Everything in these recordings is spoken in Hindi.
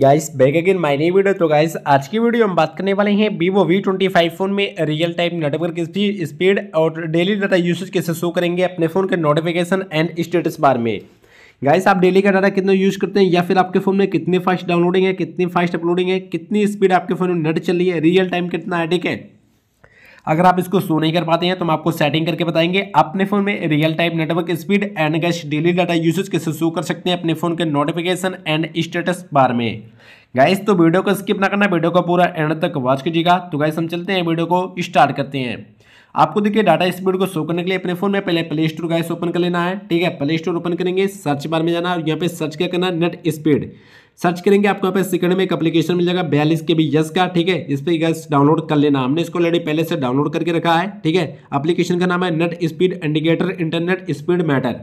गाइस बैक अगेन माय नई वीडियो तो गाइस आज की वीडियो हम बात करने वाले हैं Vivo V twenty five phone में रियल टाइम नेटवर्क स्पीड और डेली डाटा यूसेज कैसे शो करेंगे अपने फ़ोन के नोटिफिकेशन एंड स्टेटस बार में गाइस आप डेली का डाटा कितना यूज़ करते हैं या फिर आपके फ़ोन में कितनी फास्ट डाउनलोडिंग है कितनी फास्ट अपलोडिंग है कितनी स्पीड आपके फ़ोन में नेट चल रही है रियल टाइम कितना है ठीक है अगर आप इसको शो नहीं कर पाते हैं तो हम आपको सेटिंग करके बताएंगे अपने फोन में real time network speed and guys daily data usage कैसे शो कर सकते हैं अपने फोन के नोटिफिकेशन एंड स्टेटस बार में गाइस तो वीडियो को स्किप ना करना वीडियो को पूरा एंड तक वॉच कीजिएगा तो गाइस हम चलते हैं वीडियो को स्टार्ट करते हैं आपको देखिए डाटा स्पीड को शो करने के लिए अपने फोन में पहले प्ले स्टोर का ओपन कर लेना है ठीक है प्ले स्टोर ओपन करेंगे सर्च बार में जाना और यहाँ पे सर्च क्या करना नेट स्पीड सर्च करेंगे आपको यहाँ पे सेकंड में एक अपलीकेशन मिल जाएगा बयालीस के बी यस का ठीक है इस पर गैस डाउनलोड कर लेना हमने इसको ऑलरेडी पहले से डाउनलोड करके रखा है ठीक है अपलीकेशन का नाम है net speed indicator internet speed meter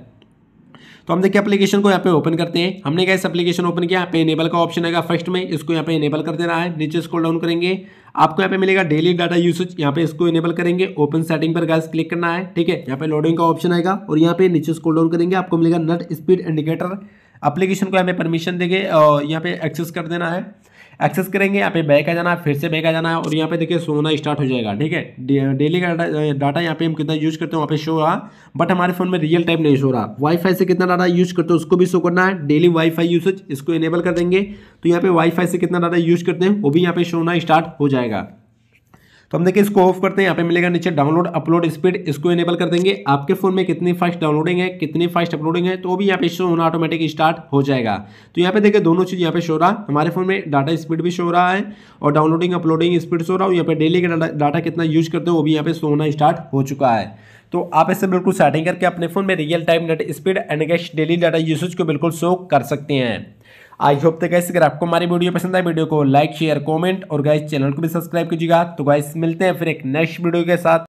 तो हम देखिए एप्लीकेशन को यहाँ पे ओपन करते हैं हमने क्या इस एप्लीकेशन ओपन किया यहाँ पे इनेबल का ऑप्शन आएगा फर्स्ट में इसको यहाँ पे इनेबल कर देना है नीचे स्क्रॉल डाउन करेंगे आपको यहाँ पे मिलेगा डेली डाटा यूसेज यहाँ पे इसको इनेबल करेंगे ओपन सेटिंग पर गैस क्लिक करना है ठीक है यहाँ पे लोडिंग का ऑप्शन आएगा और यहाँ पे नीचे स्क्रॉल डाउन करेंगे आपको मिलेगा नट स्पीड इंडिकेटर अप्लीकेशन को हमें परमिशन देंगे और यहाँ पे एक्सेस कर देना है एक्सेस करेंगे यहाँ पे बैक आ जाना है फिर से बैक आ जाना है और यहाँ पे देखिए शो होना स्टार्ट हो जाएगा ठीक है डेली का डाटा यहाँ पे हम कितना यूज करते हैं वहाँ पे शो रहा बट हमारे फ़ोन में रियल टाइम नहीं शो रहा वाईफाई से कितना डाटा यूज करते हैं उसको भी शो करना है डेली वाईफाई यूसेज इसको इनेबल कर देंगे तो यहाँ पे वाईफाई से कितना डाटा यूज करते हैं वो भी यहाँ पे शो होना स्टार्ट हो जाएगा तो हम देखिए इसको ऑफ करते हैं यहाँ पे मिलेगा नीचे डाउनलोड अपलोड स्पीड इसको इनेबल कर देंगे आपके फोन में कितनी फास्ट डाउनलोडिंग है कितनी फास्ट अपलोडिंग है तो भी यहाँ पे शो होना ऑटोमेटिक स्टार्ट हो जाएगा तो यहाँ पे देखिए दोनों चीज़ यहाँ पे शो रहा हमारे फोन में डाटा स्पीड भी शो रहा है और डाउनलोडिंग अपलोडिंग स्पीड शो रहा हूँ यहाँ पे डेली का डाटा कितना यूज करते हो वो भी यहाँ पे शो होना स्टार्ट हो चुका है तो आप ऐसे बिल्कुल सेटिंग करके अपने फोन में real time net speed and guys daily data usage को बिल्कुल शो कर सकते हैं आई होप तो गैस अगर आपको हमारी वीडियो पसंद आए वीडियो को लाइक शेयर कमेंट और गैस चैनल को भी सब्सक्राइब कीजिएगा तो गैस मिलते हैं फिर एक नेक्स्ट वीडियो के साथ